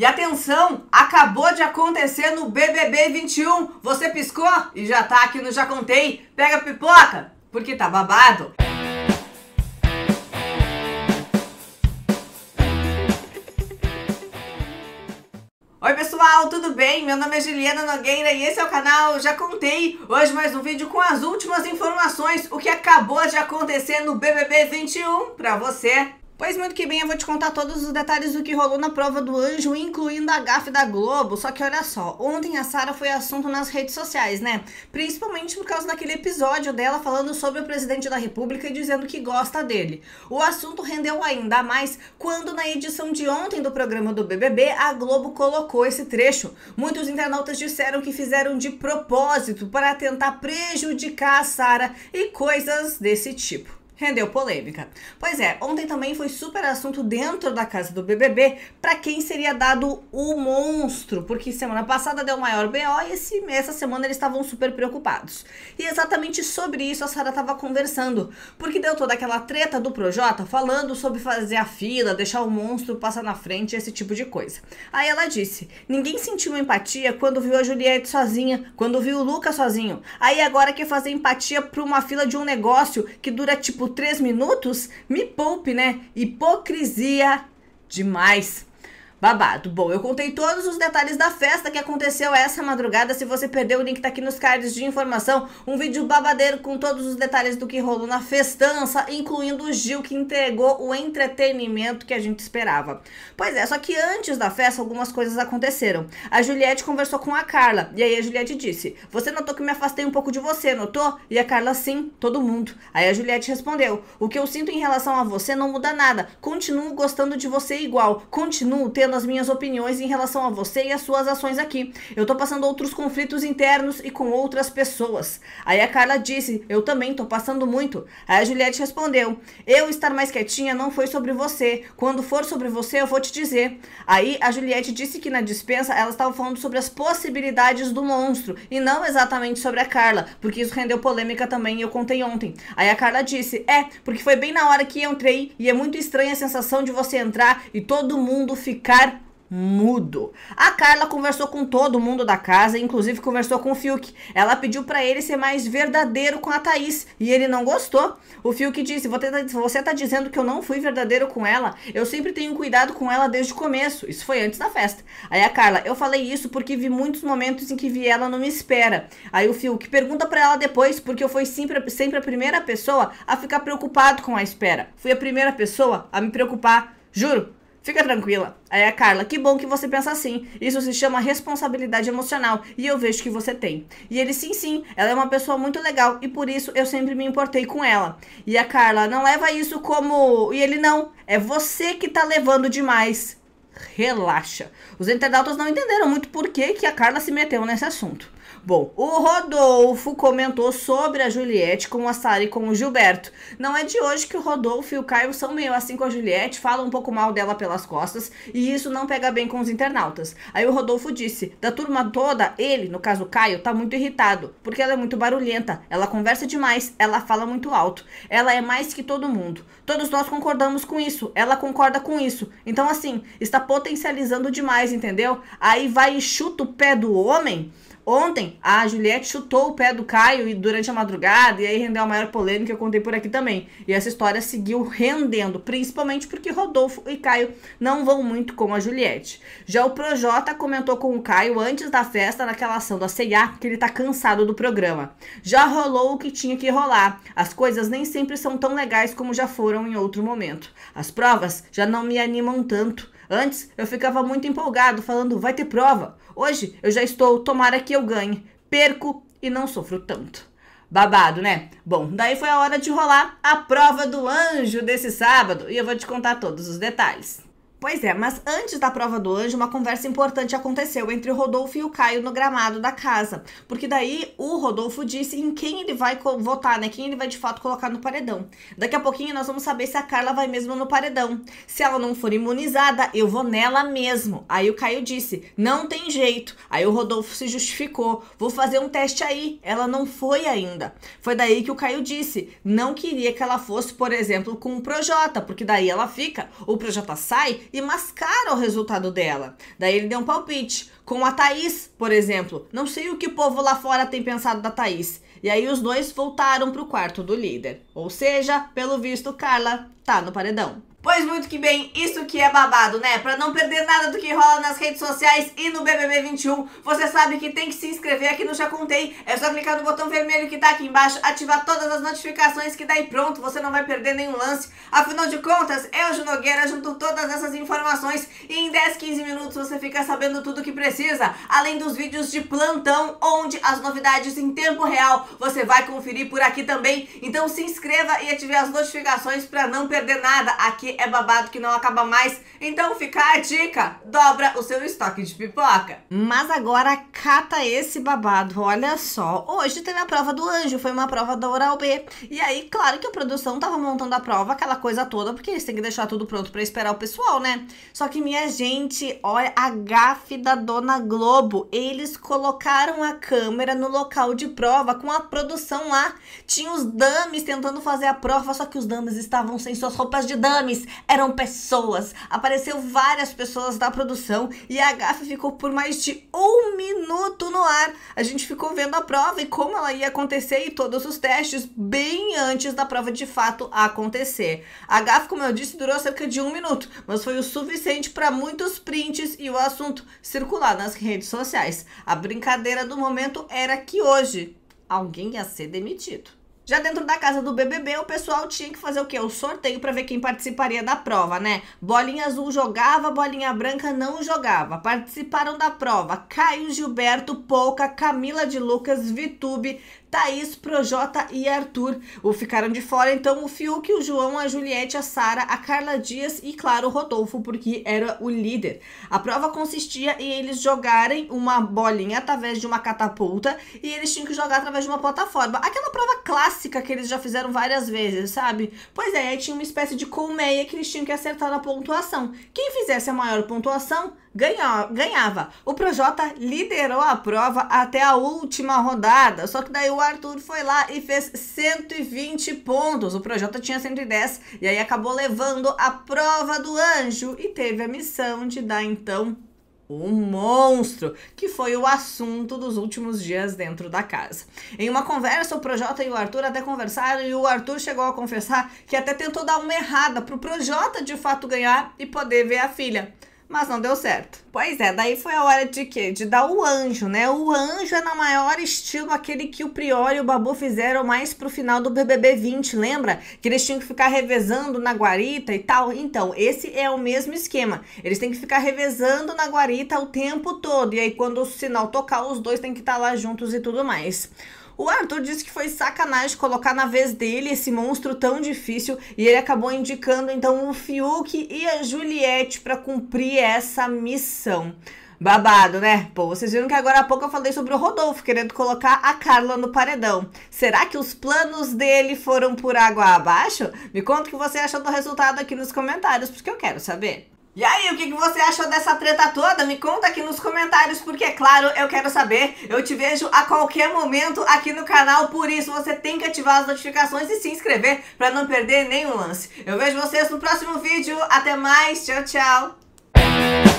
E atenção, acabou de acontecer no BBB 21. Você piscou e já tá aqui no Já Contei. Pega a pipoca, porque tá babado. Oi pessoal, tudo bem? Meu nome é Juliana Nogueira e esse é o canal Já Contei. Hoje mais um vídeo com as últimas informações, o que acabou de acontecer no BBB 21 para você Pois muito que bem, eu vou te contar todos os detalhes do que rolou na prova do Anjo, incluindo a gafe da Globo. Só que olha só, ontem a Sara foi assunto nas redes sociais, né? Principalmente por causa daquele episódio dela falando sobre o presidente da República e dizendo que gosta dele. O assunto rendeu ainda mais quando na edição de ontem do programa do BBB a Globo colocou esse trecho. Muitos internautas disseram que fizeram de propósito para tentar prejudicar a Sara e coisas desse tipo rendeu polêmica. Pois é, ontem também foi super assunto dentro da casa do BBB para quem seria dado o monstro, porque semana passada deu maior BO e esse, essa semana eles estavam super preocupados. E exatamente sobre isso a Sara estava conversando, porque deu toda aquela treta do Projota falando sobre fazer a fila, deixar o monstro passar na frente, esse tipo de coisa. Aí ela disse: "Ninguém sentiu empatia quando viu a Juliette sozinha, quando viu o Lucas sozinho. Aí agora quer fazer empatia para uma fila de um negócio que dura tipo três minutos, me poupe, né? Hipocrisia demais. Babado. Bom, eu contei todos os detalhes da festa que aconteceu essa madrugada. Se você perdeu, o link tá aqui nos cards de informação. Um vídeo babadeiro com todos os detalhes do que rolou na festança, incluindo o Gil que entregou o entretenimento que a gente esperava. Pois é, só que antes da festa algumas coisas aconteceram. A Juliette conversou com a Carla e aí a Juliette disse: "Você notou que me afastei um pouco de você, notou?" E a Carla: "Sim, todo mundo". Aí a Juliette respondeu: "O que eu sinto em relação a você não muda nada. Continuo gostando de você igual. Continuo tendo apoiando as minhas opiniões em relação a você e as suas ações aqui. Eu tô passando outros conflitos internos e com outras pessoas. Aí a Carla disse: Eu também tô passando muito. Aí a Juliette respondeu: Eu estar mais quietinha não foi sobre você. Quando for sobre você, eu vou te dizer. Aí a Juliette disse que na dispensa ela estava falando sobre as possibilidades do monstro e não exatamente sobre a Carla, porque isso rendeu polêmica também eu contei ontem. Aí a Carla disse: É, porque foi bem na hora que entrei e é muito estranha a sensação de você entrar e todo mundo ficar mudo. A Carla conversou com todo mundo da casa, inclusive conversou com o Fiuk. Ela pediu para ele ser mais verdadeiro com a Thaís e ele não gostou. O Fiuk disse: tá, "Você tá dizendo que eu não fui verdadeiro com ela? Eu sempre tenho cuidado com ela desde o começo". Isso foi antes da festa. Aí a Carla: "Eu falei isso porque vi muitos momentos em que vi ela não me espera". Aí o Fiuk pergunta para ela depois porque eu fui sempre sempre a primeira pessoa a ficar preocupado com a espera. Fui a primeira pessoa a me preocupar, juro. Fica tranquila. Aí é, a Carla, que bom que você pensa assim. Isso se chama responsabilidade emocional e eu vejo que você tem. E ele, sim, sim, ela é uma pessoa muito legal e por isso eu sempre me importei com ela. E a Carla, não leva isso como. E ele, não, é você que tá levando demais. Relaxa. Os internautas não entenderam muito por que, que a Carla se meteu nesse assunto. Bom, o Rodolfo comentou sobre a Juliette com a Sara e com o Gilberto. Não é de hoje que o Rodolfo e o Caio são meio assim com a Juliette, falam um pouco mal dela pelas costas e isso não pega bem com os internautas. Aí o Rodolfo disse: da turma toda, ele, no caso o Caio, tá muito irritado, porque ela é muito barulhenta, ela conversa demais, ela fala muito alto, ela é mais que todo mundo. Todos nós concordamos com isso, ela concorda com isso. Então, assim, está potencializando demais, entendeu? Aí vai e chuta o pé do homem Ontem, a Juliette chutou o pé do Caio e durante a madrugada, e aí rendeu a maior polêmica, eu contei por aqui também. E essa história seguiu rendendo, principalmente porque Rodolfo e Caio não vão muito com a Juliette. Já o Projota comentou com o Caio antes da festa, naquela ação da C&A, que ele tá cansado do programa. Já rolou o que tinha que rolar. As coisas nem sempre são tão legais como já foram em outro momento. As provas já não me animam tanto. Antes, eu ficava muito empolgado, falando, vai ter prova. Hoje eu já estou, tomara que eu ganhe, perco e não sofro tanto. Babado, né? Bom, daí foi a hora de rolar a prova do anjo desse sábado e eu vou te contar todos os detalhes. Pois é, mas antes da prova do anjo, uma conversa importante aconteceu entre o Rodolfo e o Caio no gramado da casa. Porque daí o Rodolfo disse em quem ele vai votar, né? Quem ele vai de fato colocar no paredão. Daqui a pouquinho nós vamos saber se a Carla vai mesmo no paredão. Se ela não for imunizada, eu vou nela mesmo. Aí o Caio disse: não tem jeito. Aí o Rodolfo se justificou: vou fazer um teste aí. Ela não foi ainda. Foi daí que o Caio disse: não queria que ela fosse, por exemplo, com o Projota, porque daí ela fica, o Projota sai e mascara o resultado dela. Daí ele deu um palpite com a Thaís, por exemplo. Não sei o que o povo lá fora tem pensado da Thaís. E aí os dois voltaram pro quarto do líder. Ou seja, pelo visto, Carla tá no paredão. Pois muito que bem, isso que é babado, né? Pra não perder nada do que rola nas redes sociais e no BBB 21, você sabe que tem que se inscrever aqui no Já Contei. É só clicar no botão vermelho que tá aqui embaixo, ativar todas as notificações que daí pronto, você não vai perder nenhum lance. Afinal de contas, eu, Ju Nogueira, junto todas essas informações e em 10, 15 minutos você fica sabendo tudo que precisa. Além dos vídeos de plantão, onde as novidades em tempo real você vai conferir por aqui também. Então se inscreva e ative as notificações pra não perder nada aqui é babado que não acaba mais. Então fica a dica, dobra o seu estoque de pipoca. Mas agora cata esse babado, olha só. Hoje teve a prova do anjo, foi uma prova da Oral B. E aí, claro que a produção tava montando a prova, aquela coisa toda, porque eles têm que deixar tudo pronto para esperar o pessoal, né? Só que minha gente, olha a gafe da Dona Globo. Eles colocaram a câmera no local de prova com a produção lá. Tinha os dames tentando fazer a prova, só que os dames estavam sem suas roupas de dames eram pessoas. Apareceu várias pessoas da produção e a gafe ficou por mais de um minuto no ar. A gente ficou vendo a prova e como ela ia acontecer e todos os testes bem antes da prova de fato acontecer. A gafe, como eu disse, durou cerca de um minuto, mas foi o suficiente para muitos prints e o assunto circular nas redes sociais. A brincadeira do momento era que hoje alguém ia ser demitido. Já dentro da casa do BBB, o pessoal tinha que fazer o quê? O sorteio para ver quem participaria da prova, né? Bolinha azul jogava, bolinha branca não jogava. Participaram da prova Caio Gilberto, Pouca, Camila de Lucas, Vitube, Thaís, tá Projota e Arthur. O ficaram de fora, então, o Fiuk, o João, a Juliette, a Sara, a Carla Dias e, claro, o Rodolfo, porque era o líder. A prova consistia em eles jogarem uma bolinha através de uma catapulta e eles tinham que jogar através de uma plataforma. Aquela prova clássica que eles já fizeram várias vezes, sabe? Pois é, tinha uma espécie de colmeia que eles tinham que acertar na pontuação. Quem fizesse a maior pontuação ganhava. O Projota liderou a prova até a última rodada, só que daí o Arthur foi lá e fez 120 pontos. O Projota tinha 110 e aí acabou levando a prova do anjo e teve a missão de dar então o monstro, que foi o assunto dos últimos dias dentro da casa. Em uma conversa, o Projota e o Arthur até conversaram e o Arthur chegou a confessar que até tentou dar uma errada pro Projota de fato ganhar e poder ver a filha mas não deu certo. Pois é, daí foi a hora de quê? De dar o anjo, né? O anjo é na maior estilo aquele que o Prior e o Babu fizeram mais pro final do BBB 20, lembra? Que eles tinham que ficar revezando na guarita e tal. Então, esse é o mesmo esquema. Eles têm que ficar revezando na guarita o tempo todo. E aí, quando o sinal tocar, os dois têm que estar tá lá juntos e tudo mais. O Arthur disse que foi sacanagem colocar na vez dele esse monstro tão difícil e ele acabou indicando então o Fiuk e a Juliette para cumprir essa missão. Babado, né? Pô, vocês viram que agora há pouco eu falei sobre o Rodolfo querendo colocar a Carla no paredão. Será que os planos dele foram por água abaixo? Me conta o que você achou do resultado aqui nos comentários, porque eu quero saber. E aí, o que, você achou dessa treta toda? Me conta aqui nos comentários, porque, é claro, eu quero saber. Eu te vejo a qualquer momento aqui no canal, por isso você tem que ativar as notificações e se inscrever para não perder nenhum lance. Eu vejo vocês no próximo vídeo. Até mais. Tchau, tchau.